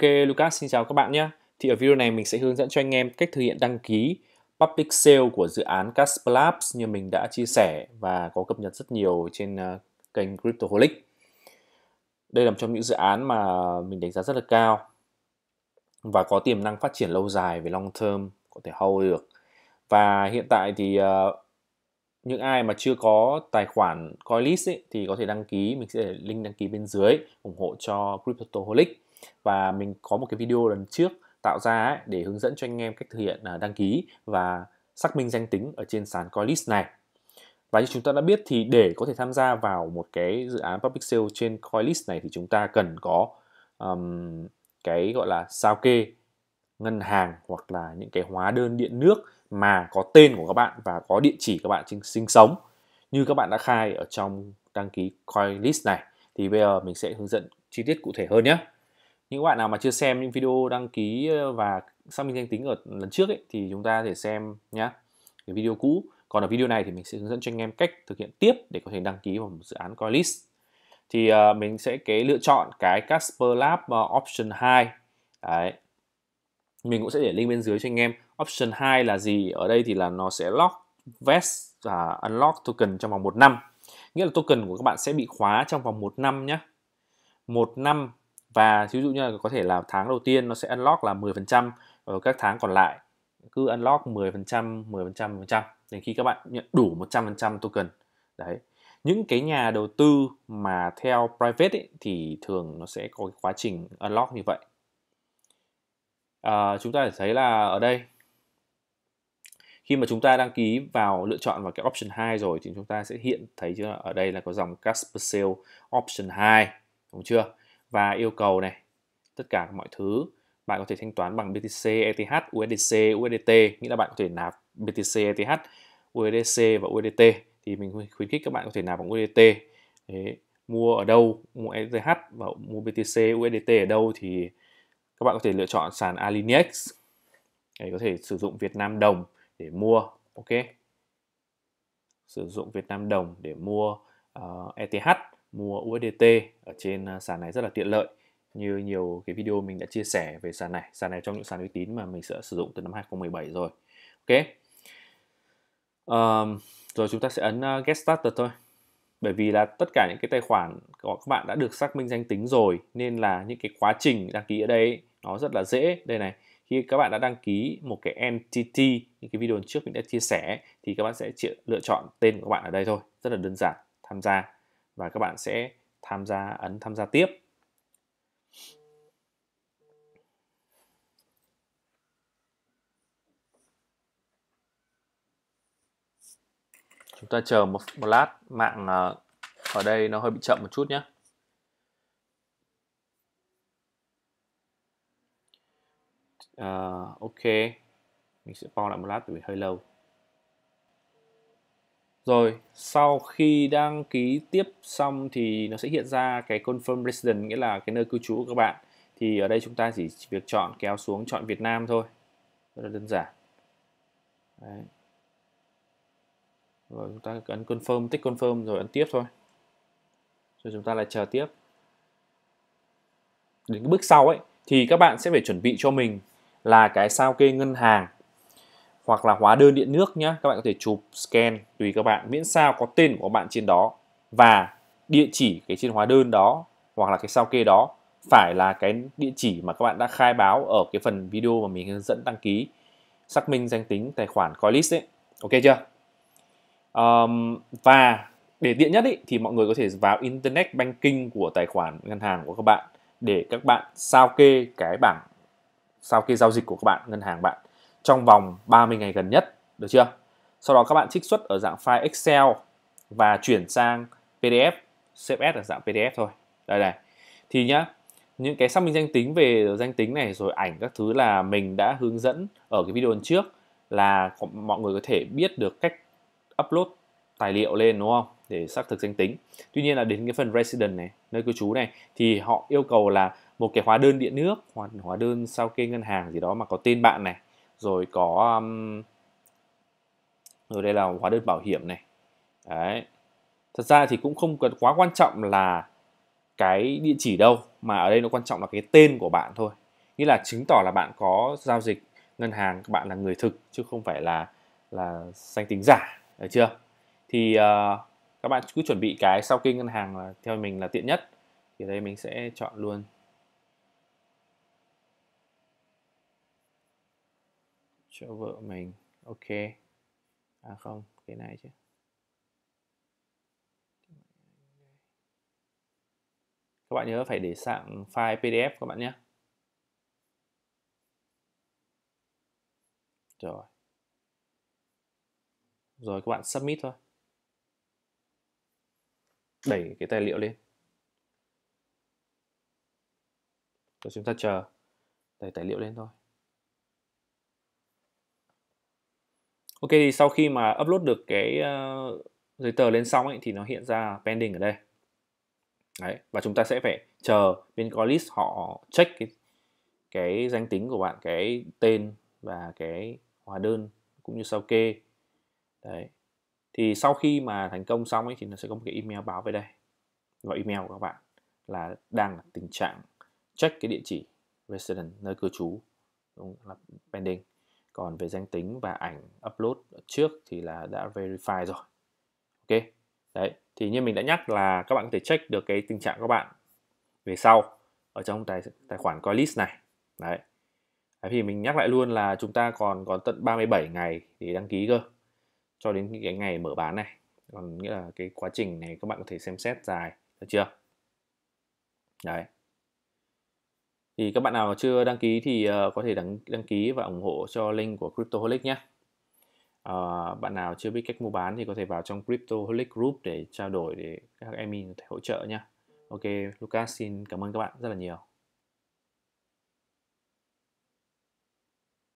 Ok Lucas, xin chào các bạn nhé. Thì ở video này mình sẽ hướng dẫn cho anh em cách thực hiện đăng ký public sale của dự án Casper Labs như mình đã chia sẻ và có cập nhật rất nhiều trên ờ, kênh Cryptoholic. Đây là một trong những dự án mà mình đánh giá rất là cao và có tiềm năng phát triển lâu dài về long term có thể hold được. Và hiện tại thì ờ, những ai mà chưa có tài khoản Coinlist ấy, thì có thể đăng ký, mình sẽ để link đăng ký bên dưới ủng hộ cho Cryptoholic và mình có một cái video lần trước tạo ra ấy, để hướng dẫn cho anh em cách thực hiện à, đăng ký và xác minh danh tính ở trên sàn Coinlist này. Và như chúng ta đã biết thì để có thể tham gia vào một cái dự án public sale trên Coinlist này thì chúng ta cần có um, cái gọi là sao kê ngân hàng hoặc là những cái hóa đơn điện nước mà có tên của các bạn và có địa chỉ các bạn sinh sống như các bạn đã khai ở trong đăng ký Coinlist này thì bây giờ mình sẽ hướng dẫn chi tiết cụ thể hơn nhé những bạn nào mà chưa xem những video đăng ký và xác minh danh tính ở lần trước ấy, thì chúng ta có thể xem nhá cái video cũ còn ở video này thì mình sẽ hướng dẫn cho anh em cách thực hiện tiếp để có thể đăng ký vào một dự án Coilist thì uh, mình sẽ cái lựa chọn cái Casper Lab uh, option 2 đấy mình cũng sẽ để link bên dưới cho anh em option 2 là gì ở đây thì là nó sẽ lock vest và uh, unlock token trong vòng một năm nghĩa là token của các bạn sẽ bị khóa trong vòng một năm nhé một năm và ví dụ như là có thể là tháng đầu tiên nó sẽ unlock là 10% ở các tháng còn lại cứ unlock 10% 10% 10% đến khi các bạn nhận đủ 100% token đấy những cái nhà đầu tư mà theo private ấy, thì thường nó sẽ có cái quá trình unlock như vậy à, chúng ta thấy là ở đây khi mà chúng ta đăng ký vào lựa chọn vào cái option 2 rồi thì chúng ta sẽ hiện thấy chưa ở đây là có dòng Casper Sale option 2 đúng chưa và yêu cầu này tất cả mọi thứ bạn có thể thanh toán bằng BTC, ETH, USDC, USDT nghĩa là bạn có thể nạp BTC, ETH, USDC và USDT thì mình khuyến khích các bạn có thể nạp bằng USDT Đấy. mua ở đâu mua ETH và mua BTC, USDT ở đâu thì các bạn có thể lựa chọn sàn Alinex để có thể sử dụng Việt Nam đồng để mua ok sử dụng Việt Nam đồng để mua uh, ờ, e ETH mua USDT ở trên à, sàn này rất là tiện lợi như nhiều cái video mình đã chia sẻ về sàn này sàn này trong những sàn uy tín mà mình sẽ sử dụng từ năm 2017 rồi ok um, rồi chúng ta sẽ ấn à, get started thôi bởi vì là tất cả những cái tài khoản của các bạn đã được xác minh danh tính rồi nên là những cái quá trình đăng ký ở đây nó rất là dễ đây này khi các bạn đã đăng ký một cái entity những cái video trước mình đã chia sẻ thì các bạn sẽ lựa chọn tên của các bạn ở đây thôi rất là đơn giản tham gia và các bạn sẽ tham gia ấn tham gia tiếp chúng ta chờ một, một lát mạng ờ, ở đây nó hơi bị chậm một chút nhé uh, ok mình sẽ pause lại một lát vì hơi lâu rồi sau khi đăng ký tiếp xong thì nó sẽ hiện ra cái confirm resident nghĩa là cái nơi cư trú của các bạn thì ở đây chúng ta chỉ việc chọn kéo xuống chọn Việt Nam thôi rất là đơn giản Đấy. rồi chúng ta ấn confirm tích confirm rồi ấn tiếp thôi rồi chúng ta lại chờ tiếp đến cái bước sau ấy thì các bạn sẽ phải chuẩn bị cho mình là cái sao kê ngân hàng hoặc là hóa đơn điện nước nhé các bạn có thể chụp scan tùy các bạn miễn sao có tên của bạn trên đó và địa chỉ cái trên hóa đơn đó hoặc là cái sao kê đó phải là cái địa chỉ mà các bạn đã khai báo ở cái phần video mà mình hướng dẫn đăng ký xác minh danh tính tài khoản Coinlist ấy ok chưa um, và để tiện nhất ý, thì mọi người có thể vào internet banking của tài khoản ngân hàng của các bạn để các bạn sao kê cái bảng sao kê giao dịch của các bạn ngân hàng bạn trong vòng 30 ngày gần nhất, được chưa? Sau đó các bạn trích xuất ở dạng file Excel và chuyển sang PDF, CSS ở dạng PDF thôi. Đây này. Thì nhá, những cái xác minh danh tính về danh tính này rồi ảnh các thứ là mình đã hướng dẫn ở cái video trước là mọi người có thể biết được cách upload tài liệu lên đúng không để xác thực danh tính tuy nhiên là đến cái phần resident này nơi cư trú này thì họ yêu cầu là một cái hóa đơn điện nước hoặc hóa đơn sao kê ngân hàng gì đó mà có tên bạn này rồi có um, rồi đây là hóa đơn bảo hiểm này đấy thật ra thì cũng không cần quá quan trọng là cái địa chỉ đâu mà ở đây nó quan trọng là cái tên của bạn thôi nghĩa là chứng tỏ là bạn có giao dịch ngân hàng bạn là người thực chứ không phải là là danh tính giả được chưa thì uh, các bạn cứ chuẩn bị cái sau kênh ngân hàng là theo mình là tiện nhất thì đây mình sẽ chọn luôn cho vợ mình ok à không cái này chứ các bạn nhớ phải để sẵn file PDF các bạn nhé rồi rồi các bạn submit thôi đẩy cái tài liệu lên rồi chúng ta chờ đẩy tài liệu lên thôi Ok thì sau khi mà upload được cái uh, giấy tờ lên xong ấy thì nó hiện ra pending ở đây. Đấy, và chúng ta sẽ phải chờ bên Colis họ check cái, cái danh tính của bạn, cái tên và cái hóa đơn cũng như sao kê. Đấy. Thì sau khi mà thành công xong ấy thì nó sẽ có một cái email báo về đây. Và email của các bạn là đang là tình trạng check cái địa chỉ resident nơi cư trú đúng là pending còn về danh tính và ảnh upload trước thì là đã verify rồi ok đấy thì như mình đã nhắc là các bạn có thể check được cái tình trạng các bạn về sau ở trong tài tài khoản coinlist này đấy Đấy, thì mình nhắc lại luôn là chúng ta còn có tận 37 ngày để đăng ký cơ cho đến cái ngày mở bán này còn nghĩa là cái quá trình này các bạn có thể xem xét dài được chưa đấy thì các bạn nào chưa đăng ký thì uh, có thể đăng đăng ký và ủng hộ cho link của Cryptoholic nhé. Uh, bạn nào chưa biết cách mua bán thì có thể vào trong Cryptoholic Group để trao đổi để các em mình có thể hỗ trợ nhé. Ok, Lucas xin cảm ơn các bạn rất là nhiều.